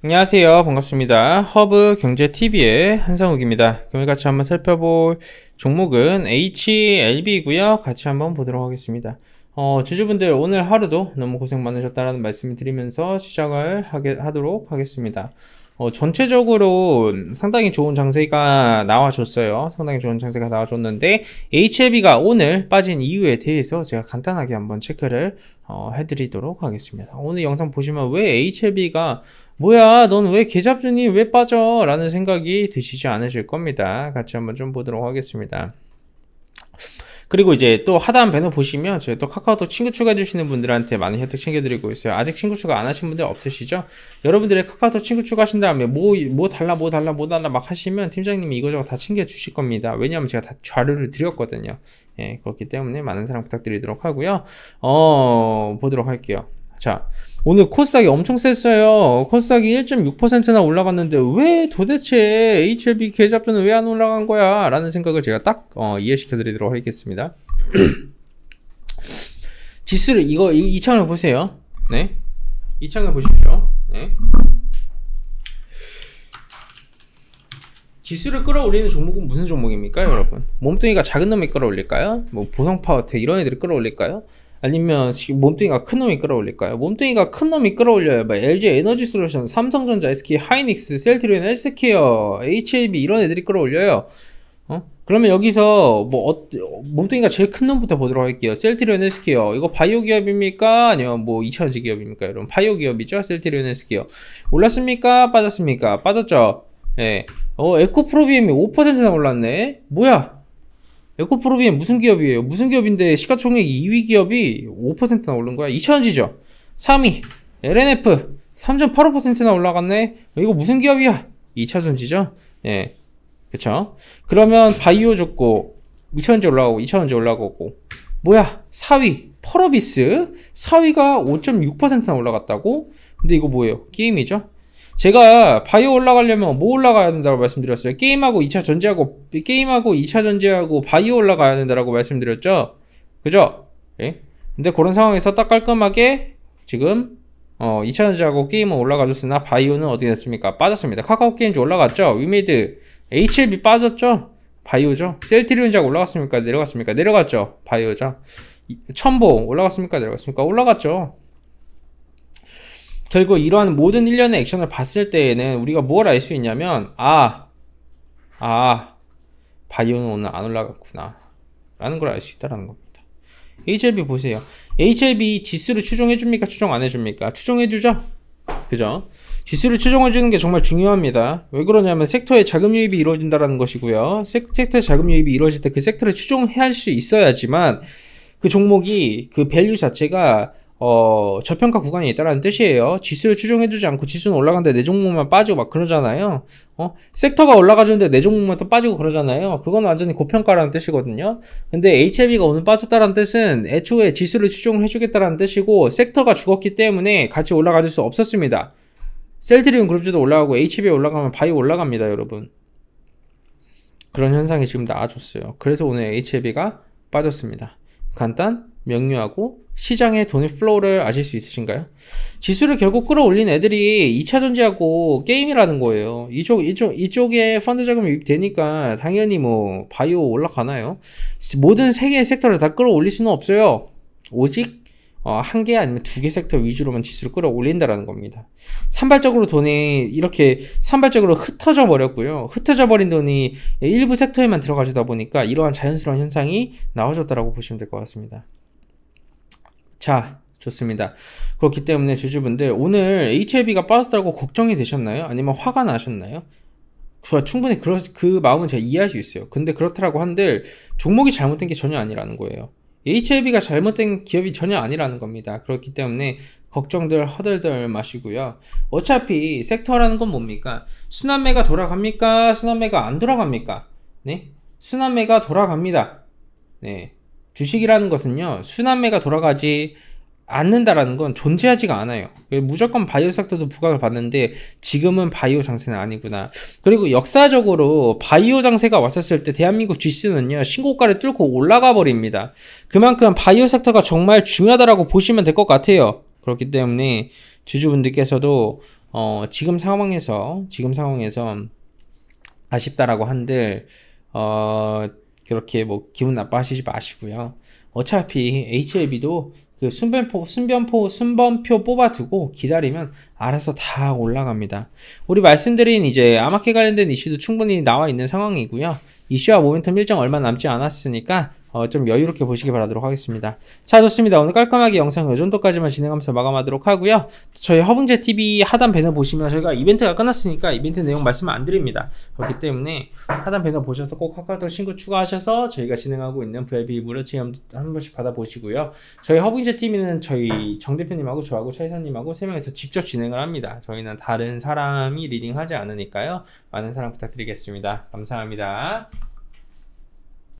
안녕하세요. 반갑습니다. 허브 경제TV의 한상욱입니다. 오늘 같이 한번 살펴볼 종목은 HLB이고요. 같이 한번 보도록 하겠습니다. 어, 주주분들 오늘 하루도 너무 고생 많으셨다는 말씀을 드리면서 시작을 하게, 하도록 하겠습니다. 어, 전체적으로 상당히 좋은 장세가 나와줬어요. 상당히 좋은 장세가 나와줬는데 HLB가 오늘 빠진 이유에 대해서 제가 간단하게 한번 체크를 어, 해드리도록 하겠습니다. 오늘 영상 보시면 왜 HLB가 뭐야 넌 왜계좌주니왜 빠져 라는 생각이 드시지 않으실 겁니다. 같이 한번 좀 보도록 하겠습니다. 그리고 이제 또 하단 배너 보시면 저희 또 카카오톡 친구 추가해주시는 분들한테 많은 혜택 챙겨드리고 있어요. 아직 친구 추가 안 하신 분들 없으시죠? 여러분들의 카카오톡 친구 추가하신 다음에 뭐, 뭐 달라, 뭐 달라, 뭐 달라 막 하시면 팀장님이 이거저거 다 챙겨주실 겁니다. 왜냐하면 제가 다 자료를 드렸거든요. 예, 그렇기 때문에 많은 사랑 부탁드리도록 하고요. 어, 보도록 할게요. 자, 오늘 코스닥이 엄청 셌어요. 코스닥이 1.6%나 올라갔는데 왜 도대체 HLB 계좌표는 왜 안 올라간 거야? 라는 생각을 제가 딱 어, 이해시켜 드리도록 하겠습니다. 지수를 이거 이, 이 창을 보세요. 네. 이 창을 보십시오. 네. 지수를 끌어올리는 종목은 무슨 종목입니까, 여러분? 몸뚱이가 작은 놈이 끌어올릴까요? 뭐 보성파워트 이런 애들이 끌어올릴까요? 아니면 몸뚱이가 큰 놈이 끌어올릴까요? 몸뚱이가 큰 놈이 끌어올려요뭐 LG 에너지 솔루션, 삼성전자, SK 하이닉스, 셀트리온, 헬스케어, HLB 이런 애들이 끌어올려요. 어? 그러면 여기서 뭐 어, 몸뚱이가 제일 큰 놈부터 보도록 할게요. 셀트리온 헬스케어 이거 바이오 기업입니까? 아니면 뭐 2차원지 기업입니까? 이런 바이오 기업이죠. 셀트리온 헬스케어 올랐습니까? 빠졌습니까? 빠졌죠. 예. 어 에코프로비엠이 5%나상 올랐네. 뭐야? 에코프로비엔 무슨 기업이에요? 무슨 기업인데 시가총액 2위 기업이 5%나 오른 거야? 이천지죠. 3위 LNF 3.85%나 올라갔네. 이거 무슨 기업이야? 2차전지죠. 예, 그쵸? 그러면 바이오 줬고 2차원지 올라가고 2차원지 올라가고 뭐야? 4위 펄어비스 4위가 5.6%나 올라갔다고? 근데 이거 뭐예요? 게임이죠. 제가 바이오 올라가려면 뭐 올라가야 된다고 말씀드렸어요. 게임하고 2차 전지하고 게임하고 2차 전지하고 바이오 올라가야 된다고 말씀드렸죠. 그죠? 예? 근데 그런 상황에서 딱 깔끔하게 지금 어, 2차 전지하고 게임은 올라가줬으나 바이오는 어디 됐습니까? 빠졌습니다. 카카오 게임즈 올라갔죠? 위메이드 HLB 빠졌죠? 바이오죠? 셀트리온하고 올라갔습니까? 내려갔습니까? 내려갔죠? 바이오죠? 첨보 올라갔습니까? 내려갔습니까? 올라갔죠? 결국 이러한 모든 일련의 액션을 봤을 때에는 우리가 뭘 알 수 있냐면 아, 아, 바이오는 오늘 안 올라갔구나 라는 걸 알 수 있다라는 겁니다. HLB 보세요. HLB 지수를 추종해줍니까? 추종 안 해줍니까? 추종해주죠? 그죠? 지수를 추종해주는 게 정말 중요합니다. 왜 그러냐면 섹터에 자금 유입이 이루어진다라는 것이고요. 섹터에 자금 유입이 이루어질 때 그 섹터를 추종해야 할 수 있어야지만 그 종목이 그 밸류 자체가 어, 저평가 구간이 있다라는 뜻이에요. 지수를 추종해주지 않고 지수는 올라가는데 내 종목만 빠지고 막 그러잖아요. 어? 섹터가 올라가주는데 내 종목만 또 빠지고 그러잖아요. 그건 완전히 고평가라는 뜻이거든요. 근데 HLB가 오늘 빠졌다라는 뜻은 애초에 지수를 추종 해주겠다라는 뜻이고 섹터가 죽었기 때문에 같이 올라가줄 수 없었습니다. 셀트리온 그룹주도 올라가고 HB 올라가면 바이 올라갑니다, 여러분. 그런 현상이 지금 나와줬어요 그래서 오늘 HLB가 빠졌습니다. 간단 명료하고 시장의 돈의 플로우를 아실 수 있으신가요? 지수를 결국 끌어올린 애들이 2차 전지하고 게임이라는 거예요. 이쪽, 이쪽, 이쪽에 펀드 자금이 유입되니까 당연히 뭐 바이오 올라가나요? 모든 세 개의 섹터를 다 끌어올릴 수는 없어요. 오직 어, 한 개 아니면 두 개 섹터 위주로만 지수를 끌어올린다라는 겁니다. 산발적으로 돈이 이렇게 산발적으로 흩어져 버렸고요. 흩어져 버린 돈이 일부 섹터에만 들어가주다 보니까 이러한 자연스러운 현상이 나와졌다라고 보시면 될 것 같습니다. 자, 좋습니다. 그렇기 때문에 주주분들 오늘 HLB가 빠졌다고 걱정이 되셨나요? 아니면 화가 나셨나요? 좋아, 충분히 그그 마음은 제가 이해할 수 있어요. 근데 그렇다고 한들 종목이 잘못된 게 전혀 아니라는 거예요. HLB가 잘못된 기업이 전혀 아니라는 겁니다. 그렇기 때문에 걱정들 허들덜 마시고요. 어차피 섹터라는 건 뭡니까? 순환매가 돌아갑니까? 순환매가 안 돌아갑니까? 네? 순환매가 돌아갑니다. 네. 주식이라는 것은요 순환매가 돌아가지 않는다라는 건 존재하지가 않아요. 무조건 바이오 섹터도 부각을 받는데 지금은 바이오 장세는 아니구나. 그리고 역사적으로 바이오 장세가 왔었을 때 대한민국 주식는요 신고가를 뚫고 올라가 버립니다. 그만큼 바이오 섹터가 정말 중요하다라고 보시면 될 것 같아요. 그렇기 때문에 주주분들께서도 어, 지금 상황에서 지금 상황에서 아쉽다라고 한들 어, 그렇게 뭐 기분 나빠하시지 마시고요. 어차피 HLB도 그 순변포, 순변포, 순번표 뽑아두고 기다리면 알아서 다 올라갑니다. 우리 말씀드린 이제 아마케 관련된 이슈도 충분히 나와 있는 상황이고요. 이슈와 모멘텀 일정 얼마 남지 않았으니까 어, 좀 여유롭게 보시기 바라도록 하겠습니다. 자 좋습니다. 오늘 깔끔하게 영상 요 정도까지만 진행하면서 마감하도록 하고요. 저희 허붕제 TV 하단 배너 보시면 저희가 이벤트가 끝났으니까 이벤트 내용 말씀 안 드립니다. 그렇기 때문에 하단 배너 보셔서 꼭 카카오톡 친구 추가하셔서 저희가 진행하고 있는 VIP 무료 체험 한 번씩 받아보시고요. 저희 허붕제 TV는 저희 정 대표님하고 저하고 최 이사님하고 세 명에서 직접 진행을 합니다. 저희는 다른 사람이 리딩하지 않으니까요. 많은 사랑 부탁드리겠습니다. 감사합니다.